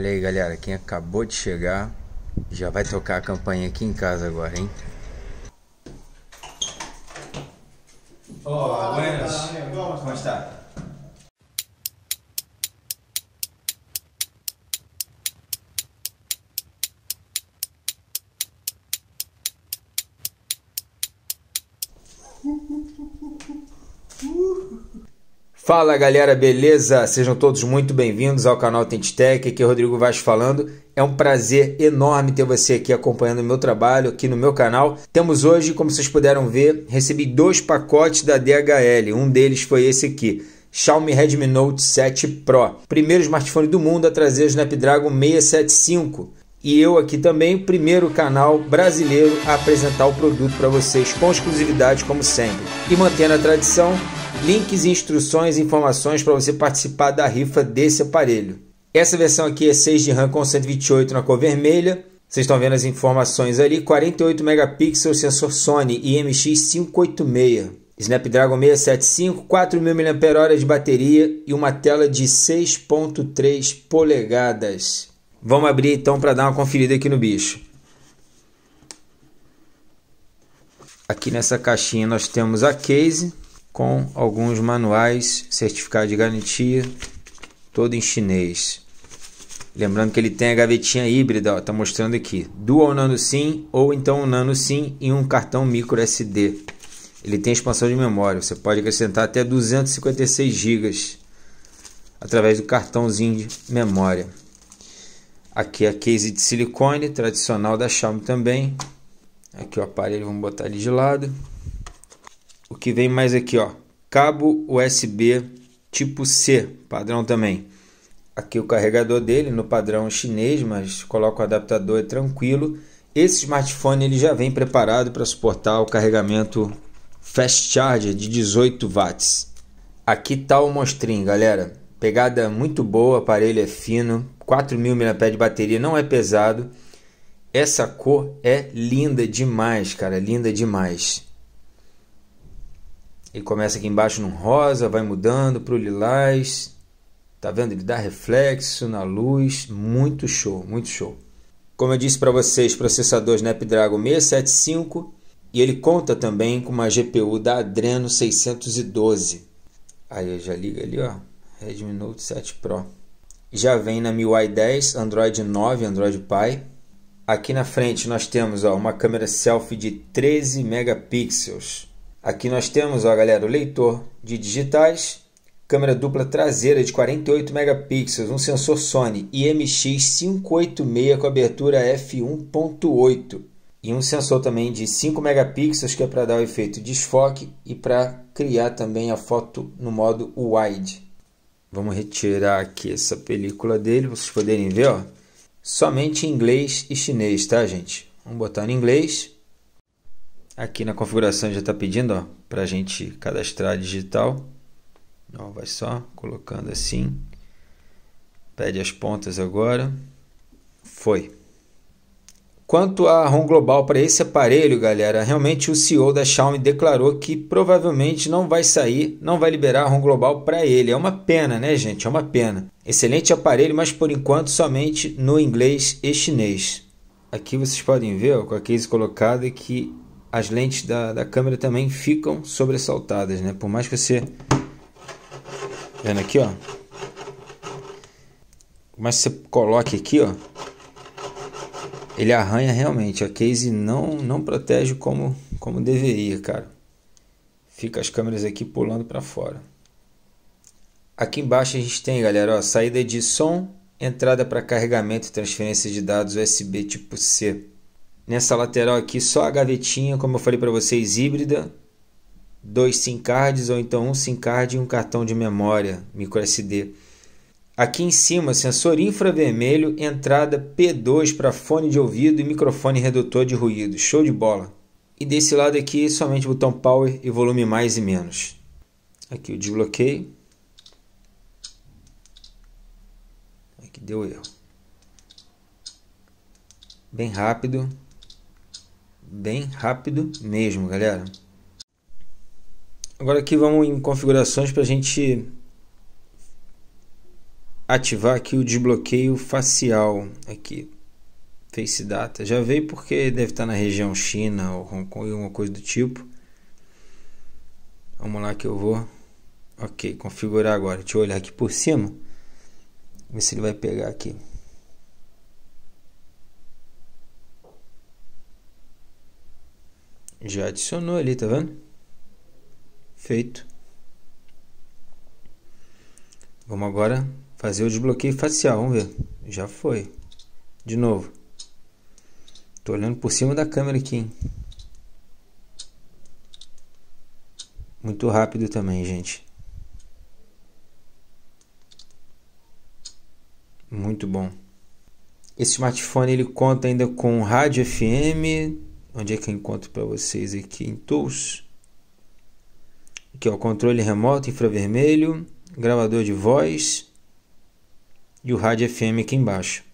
Olha aí, galera, quem acabou de chegar já vai tocar a campanha aqui em casa agora, hein? Oh, buenas. Como está? Fala galera, beleza? Sejam todos muito bem-vindos ao canal Tentitech, aqui é Rodrigo Vaz falando. É um prazer enorme ter você aqui acompanhando o meu trabalho aqui no meu canal. Temos hoje, como vocês puderam ver, recebi dois pacotes da DHL. Um deles foi esse aqui, Xiaomi Redmi Note 7 Pro. Primeiro smartphone do mundo a trazer o Snapdragon 675. E eu aqui também, primeiro canal brasileiro a apresentar o produto para vocês com exclusividade como sempre. E mantendo a tradição, links, instruções e informações para você participar da rifa desse aparelho. Essa versão aqui é 6 de RAM com 128 na cor vermelha. Vocês estão vendo as informações ali, 48 megapixels, sensor Sony IMX586, Snapdragon 675, 4000 mAh de bateria e uma tela de 6.3 polegadas. Vamos abrir então para dar uma conferida aqui no bicho. Aqui nessa caixinha nós temos a case, com alguns manuais, certificado de garantia, todo em chinês. Lembrando que ele tem a gavetinha híbrida, está mostrando aqui, dual nano SIM ou então um nano SIM e um cartão micro SD. Ele tem expansão de memória, você pode acrescentar até 256 GB através do cartãozinho de memória. Aqui é a case de silicone tradicional da Xiaomi também. Aqui o aparelho, vamos botar ele de lado o que vem mais aqui, ó, cabo USB tipo C, padrão também. Aqui o carregador dele no padrão chinês, mas coloca o adaptador é tranquilo. Esse smartphone ele já vem preparado para suportar o carregamento fast charger de 18 watts. Aqui tá o mostrinho, galera. Pegada muito boa, aparelho é fino, 4.000 mAh de bateria, não é pesado. Essa cor é linda demais, cara, linda demais. Ele começa aqui embaixo num rosa, vai mudando para o lilás. Tá vendo? Ele dá reflexo na luz. Muito show, muito show. Como eu disse para vocês, processador Snapdragon 675 e ele conta também com uma GPU da Adreno 612. Aí eu já ligo ali, ó, Redmi Note 7 Pro. Já vem na MIUI 10, Android 9, Android Pie. Aqui na frente nós temos ó, uma câmera selfie de 13 megapixels Aqui nós temos, ó, galera, o leitor de digitais, câmera dupla traseira de 48 megapixels, um sensor Sony IMX586 com abertura f1.8 e um sensor também de 5 megapixels que é para dar o efeito desfoque e para criar também a foto no modo wide. Vamos retirar aqui essa película dele, vocês poderem ver, ó, somente em inglês e chinês, tá, gente? Vamos botar em inglês. Aqui na configuração já está pedindo para a gente cadastrar digital. Ó, vai só colocando assim. Pede as pontas agora. Foi. Quanto à ROM global para esse aparelho, galera, realmente o CEO da Xiaomi declarou que provavelmente não vai sair, não vai liberar a ROM global para ele. É uma pena, né, gente? É uma pena. Excelente aparelho, mas por enquanto somente no inglês e chinês. Aqui vocês podem ver ó, com a case colocada que as lentes da, da câmera também ficam sobressaltadas, né? Por mais que você... Vendo aqui, ó. mas você coloque aqui, ó. Ele arranha realmente. A case não, não protege como, como deveria, cara. Fica as câmeras aqui pulando para fora. Aqui embaixo a gente tem, galera, ó, saída de som, entrada para carregamento e transferência de dados USB tipo C. Nessa lateral aqui, só a gavetinha, como eu falei para vocês, híbrida. Dois SIM cards ou então um SIM card e um cartão de memória micro sd Aqui em cima, sensor infravermelho, entrada P2 para fone de ouvido e microfone redutor de ruído. Show de bola! E desse lado aqui, somente botão Power e volume mais e menos. Aqui eu desbloqueei Aqui deu erro. Bem rápido bem rápido mesmo, galera. Agora aqui vamos em configurações para a gente ativar aqui o desbloqueio facial aqui. Face Data já veio porque deve estar na região China ou Hong Kong, alguma coisa do tipo. Vamos lá que eu vou. Ok, configurar agora. Deixa eu olhar aqui por cima. Ver se ele vai pegar aqui. Já adicionou ali, tá vendo? Feito. Vamos agora fazer o desbloqueio facial, vamos ver. Já foi. De novo. Tô olhando por cima da câmera aqui, hein? Muito rápido também, gente. Muito bom. Esse smartphone ele conta ainda com rádio FM, onde é que eu encontro para vocês aqui em Tools, que é o controle remoto infravermelho, gravador de voz e o rádio FM aqui embaixo.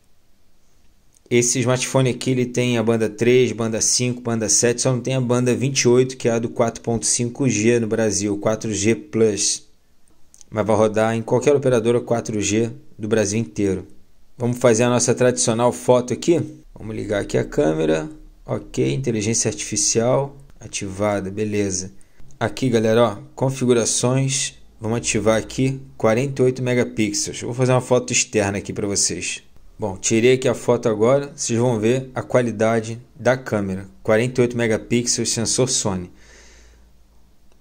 Esse smartphone aqui ele tem a banda 3, banda 5, banda 7, só não tem a banda 28, que é a do 4.5G no Brasil, 4G Plus. Mas vai rodar em qualquer operadora 4G do Brasil inteiro. Vamos fazer a nossa tradicional foto aqui. Vamos ligar aqui a câmera. Ok, inteligência artificial ativada, beleza. Aqui, galera, ó, configurações, vamos ativar aqui 48 megapixels. Vou fazer uma foto externa aqui para vocês. Bom, tirei aqui a foto agora, vocês vão ver a qualidade da câmera, 48 megapixels, sensor Sony.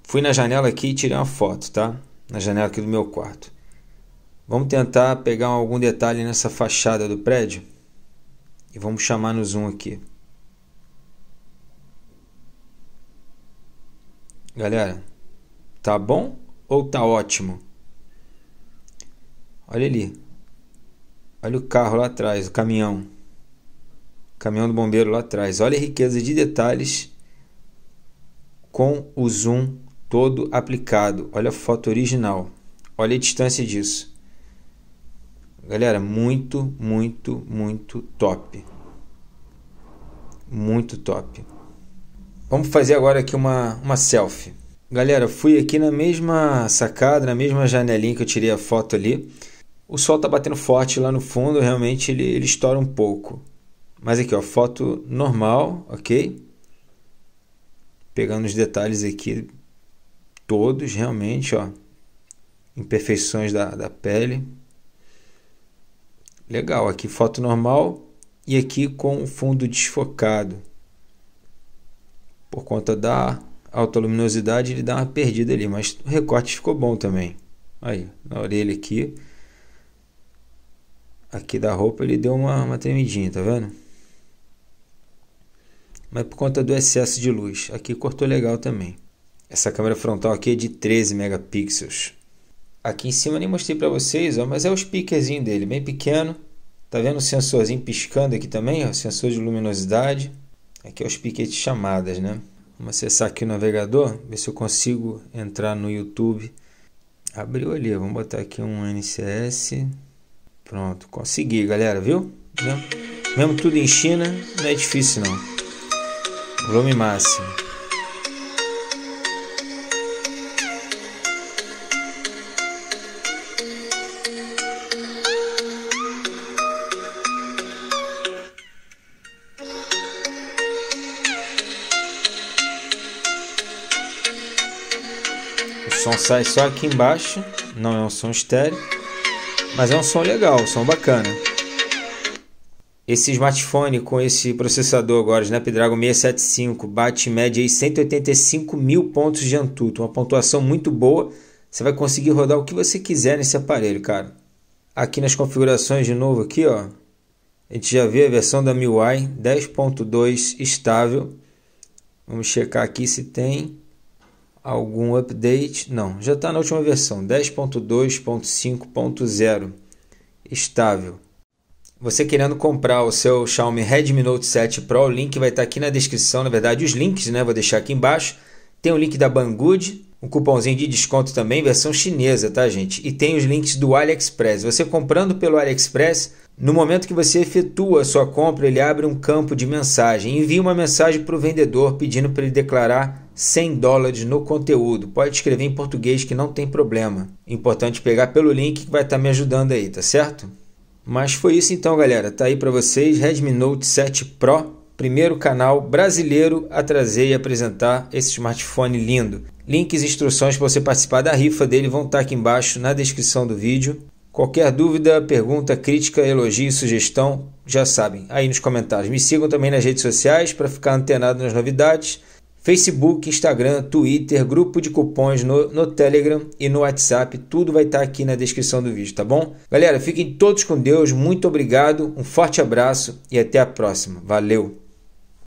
Fui na janela aqui e tirei uma foto, tá? Na janela aqui do meu quarto. Vamos tentar pegar algum detalhe nessa fachada do prédio e vamos chamar no zoom aqui. Galera, tá bom ou tá ótimo? Olha ali. Olha o carro lá atrás, o caminhão. O caminhão do bombeiro lá atrás. Olha a riqueza de detalhes com o zoom todo aplicado. Olha a foto original. Olha a distância disso. Galera, muito, muito, muito top. Muito top. Vamos fazer agora aqui uma, uma selfie. Galera, fui aqui na mesma sacada, na mesma janelinha que eu tirei a foto ali. O sol tá batendo forte lá no fundo, realmente ele, ele estoura um pouco. Mas aqui, ó, foto normal, ok? Pegando os detalhes aqui, todos realmente, ó. Imperfeições da, da pele. Legal, aqui foto normal e aqui com o fundo desfocado por conta da alta luminosidade, ele dá uma perdida ali, mas o recorte ficou bom também. Aí, na orelha aqui, aqui da roupa, ele deu uma, uma tremidinha, tá vendo? Mas por conta do excesso de luz, aqui cortou legal também. Essa câmera frontal aqui é de 13 megapixels. Aqui em cima nem mostrei para vocês, ó, mas é o speakerzinho dele, bem pequeno. Tá vendo o sensorzinho piscando aqui também, ó, sensor de luminosidade. Aqui é, é os piquetes chamadas, né? Vamos acessar aqui o navegador, ver se eu consigo entrar no YouTube. Abriu ali, vamos botar aqui um NCS. Pronto, consegui, galera, viu? Mesmo, mesmo tudo em China, não é difícil não. Volume máximo. O som sai só aqui embaixo, não é um som estéreo, mas é um som legal, um som bacana. Esse smartphone com esse processador agora, Snapdragon 675, bate em média aí 185 mil pontos de Antutu, uma pontuação muito boa. Você vai conseguir rodar o que você quiser nesse aparelho, cara. Aqui nas configurações de novo aqui, ó, a gente já vê a versão da MIUI 10.2 estável. Vamos checar aqui se tem algum update? Não, já está na última versão, 10.2.5.0, estável. Você querendo comprar o seu Xiaomi Redmi Note 7 Pro, o link vai estar tá aqui na descrição, na verdade os links, né? Vou deixar aqui embaixo. Tem o link da Banggood, um cupomzinho de desconto também, versão chinesa, tá, gente? E tem os links do AliExpress. Você comprando pelo AliExpress, no momento que você efetua a sua compra, ele abre um campo de mensagem. Envia uma mensagem para o vendedor pedindo para ele declarar 100 dólares no conteúdo. Pode escrever em português que não tem problema. Importante pegar pelo link que vai estar tá me ajudando aí, tá certo? Mas foi isso então, galera. Tá aí para vocês Redmi Note 7 Pro, primeiro canal brasileiro a trazer e apresentar esse smartphone lindo. Links e instruções para você participar da rifa dele vão estar tá aqui embaixo na descrição do vídeo. Qualquer dúvida, pergunta, crítica, elogio, sugestão, já sabem, aí nos comentários. Me sigam também nas redes sociais para ficar antenado nas novidades. Facebook, Instagram, Twitter, grupo de cupons no, no Telegram e no WhatsApp. Tudo vai estar tá aqui na descrição do vídeo, tá bom? Galera, fiquem todos com Deus. Muito obrigado, um forte abraço e até a próxima. Valeu!